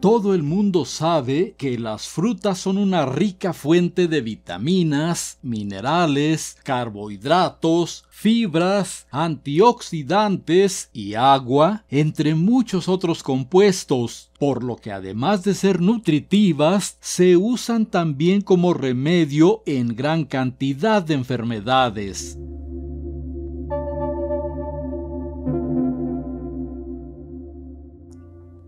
Todo el mundo sabe que las frutas son una rica fuente de vitaminas, minerales, carbohidratos, fibras, antioxidantes y agua, entre muchos otros compuestos, por lo que además de ser nutritivas, se usan también como remedio en gran cantidad de enfermedades.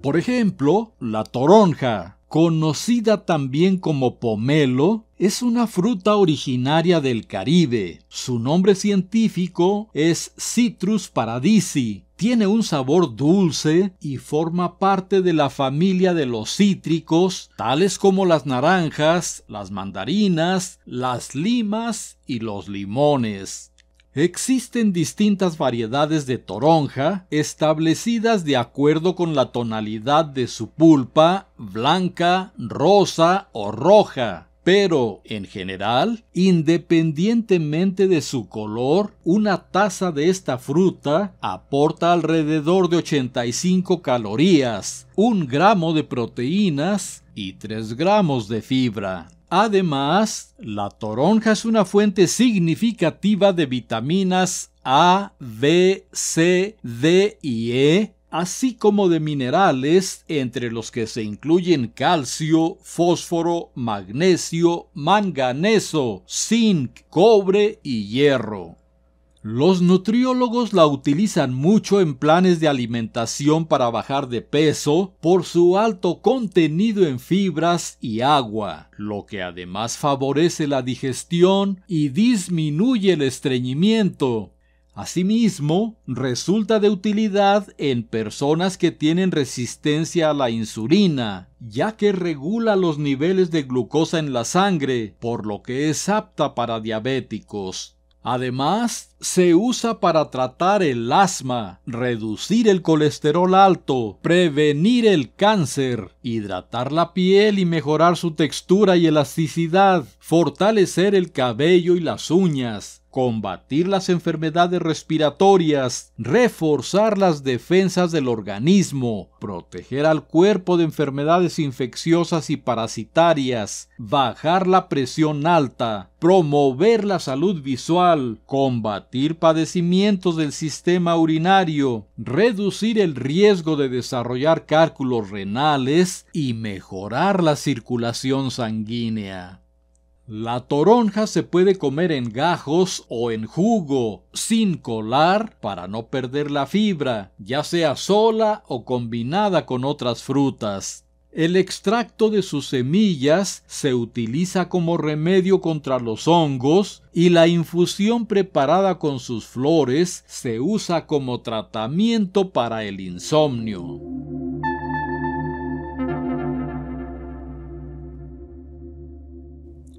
Por ejemplo, la toronja, conocida también como pomelo, es una fruta originaria del Caribe. Su nombre científico es Citrus paradisi. Tiene un sabor dulce y forma parte de la familia de los cítricos, tales como las naranjas, las mandarinas, las limas y los limones. Existen distintas variedades de toronja establecidas de acuerdo con la tonalidad de su pulpa, blanca, rosa o roja pero en general, independientemente de su color, una taza de esta fruta aporta alrededor de 85 calorías, un gramo de proteínas y 3 gramos de fibra. Además, la toronja es una fuente significativa de vitaminas A, B, C, D y E, así como de minerales, entre los que se incluyen calcio, fósforo, magnesio, manganeso, zinc, cobre y hierro. Los nutriólogos la utilizan mucho en planes de alimentación para bajar de peso por su alto contenido en fibras y agua, lo que además favorece la digestión y disminuye el estreñimiento. Asimismo, resulta de utilidad en personas que tienen resistencia a la insulina, ya que regula los niveles de glucosa en la sangre, por lo que es apta para diabéticos. Además, se usa para tratar el asma, reducir el colesterol alto, prevenir el cáncer, hidratar la piel y mejorar su textura y elasticidad, fortalecer el cabello y las uñas, combatir las enfermedades respiratorias, reforzar las defensas del organismo, proteger al cuerpo de enfermedades infecciosas y parasitarias, bajar la presión alta, promover la salud visual, combatir padecimientos del sistema urinario, reducir el riesgo de desarrollar cálculos renales y mejorar la circulación sanguínea. La toronja se puede comer en gajos o en jugo, sin colar para no perder la fibra, ya sea sola o combinada con otras frutas. El extracto de sus semillas se utiliza como remedio contra los hongos y la infusión preparada con sus flores se usa como tratamiento para el insomnio.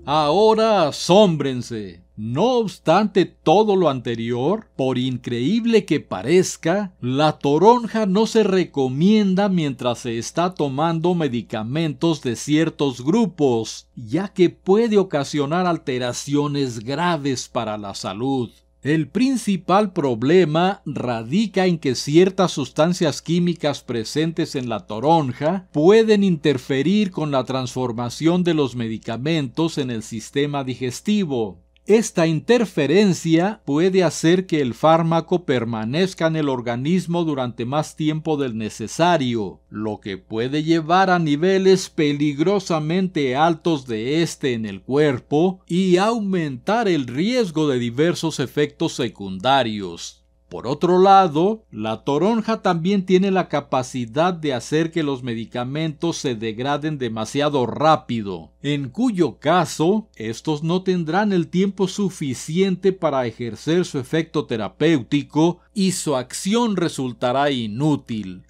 Ahora asómbrense. No obstante todo lo anterior, por increíble que parezca, la toronja no se recomienda mientras se está tomando medicamentos de ciertos grupos, ya que puede ocasionar alteraciones graves para la salud. El principal problema radica en que ciertas sustancias químicas presentes en la toronja pueden interferir con la transformación de los medicamentos en el sistema digestivo. Esta interferencia puede hacer que el fármaco permanezca en el organismo durante más tiempo del necesario, lo que puede llevar a niveles peligrosamente altos de este en el cuerpo y aumentar el riesgo de diversos efectos secundarios, por otro lado, la toronja también tiene la capacidad de hacer que los medicamentos se degraden demasiado rápido, en cuyo caso estos no tendrán el tiempo suficiente para ejercer su efecto terapéutico y su acción resultará inútil.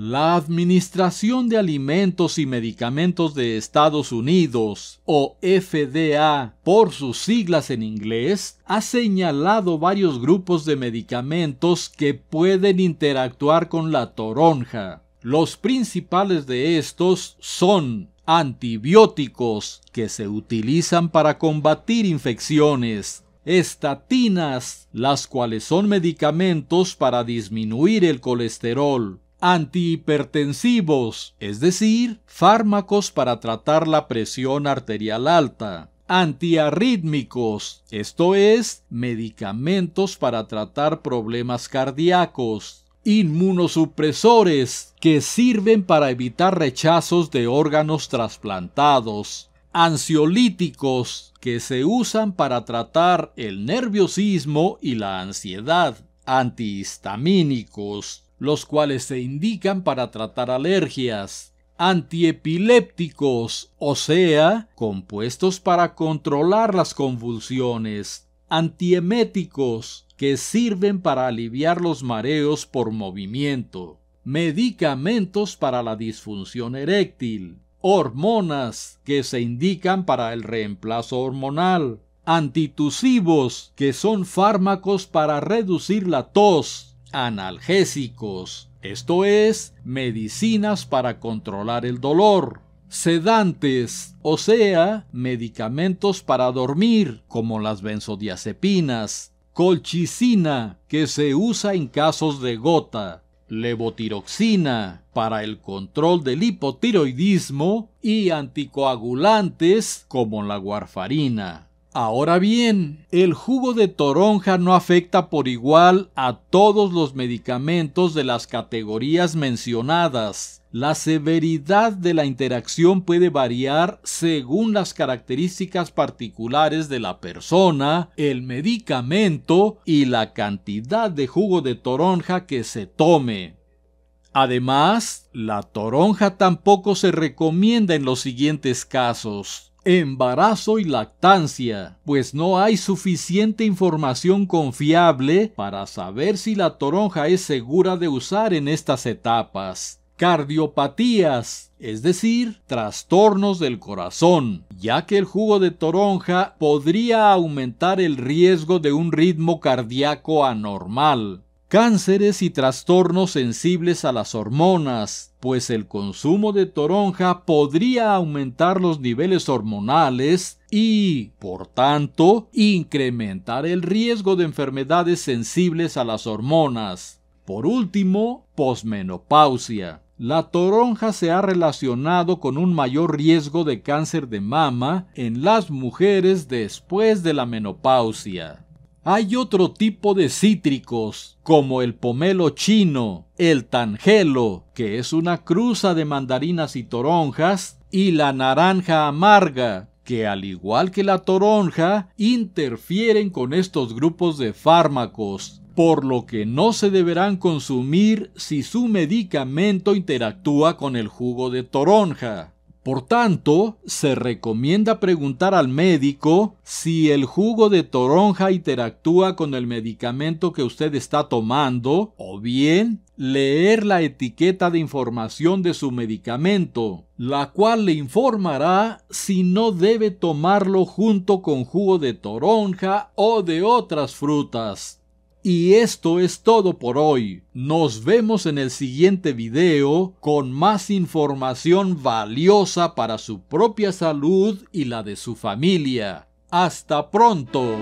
La Administración de Alimentos y Medicamentos de Estados Unidos, o FDA por sus siglas en inglés, ha señalado varios grupos de medicamentos que pueden interactuar con la toronja. Los principales de estos son antibióticos que se utilizan para combatir infecciones, estatinas, las cuales son medicamentos para disminuir el colesterol, antihipertensivos, es decir, fármacos para tratar la presión arterial alta, antiarrítmicos, esto es, medicamentos para tratar problemas cardíacos, inmunosupresores, que sirven para evitar rechazos de órganos trasplantados, ansiolíticos, que se usan para tratar el nerviosismo y la ansiedad, antihistamínicos, los cuales se indican para tratar alergias, antiepilépticos, o sea, compuestos para controlar las convulsiones, antieméticos, que sirven para aliviar los mareos por movimiento, medicamentos para la disfunción eréctil, hormonas, que se indican para el reemplazo hormonal, antitusivos, que son fármacos para reducir la tos, analgésicos, esto es, medicinas para controlar el dolor, sedantes, o sea, medicamentos para dormir, como las benzodiazepinas, colchicina, que se usa en casos de gota, levotiroxina para el control del hipotiroidismo y anticoagulantes como la guarfarina. Ahora bien, el jugo de toronja no afecta por igual a todos los medicamentos de las categorías mencionadas. La severidad de la interacción puede variar según las características particulares de la persona, el medicamento y la cantidad de jugo de toronja que se tome. Además, la toronja tampoco se recomienda en los siguientes casos embarazo y lactancia, pues no hay suficiente información confiable para saber si la toronja es segura de usar en estas etapas. Cardiopatías, es decir, trastornos del corazón, ya que el jugo de toronja podría aumentar el riesgo de un ritmo cardíaco anormal cánceres y trastornos sensibles a las hormonas, pues el consumo de toronja podría aumentar los niveles hormonales y, por tanto, incrementar el riesgo de enfermedades sensibles a las hormonas. Por último, posmenopausia. La toronja se ha relacionado con un mayor riesgo de cáncer de mama en las mujeres después de la menopausia. Hay otro tipo de cítricos, como el pomelo chino, el tangelo, que es una cruza de mandarinas y toronjas, y la naranja amarga, que al igual que la toronja, interfieren con estos grupos de fármacos, por lo que no se deberán consumir si su medicamento interactúa con el jugo de toronja. Por tanto, se recomienda preguntar al médico si el jugo de toronja interactúa con el medicamento que usted está tomando o bien leer la etiqueta de información de su medicamento, la cual le informará si no debe tomarlo junto con jugo de toronja o de otras frutas. Y esto es todo por hoy. Nos vemos en el siguiente video con más información valiosa para su propia salud y la de su familia. ¡Hasta pronto!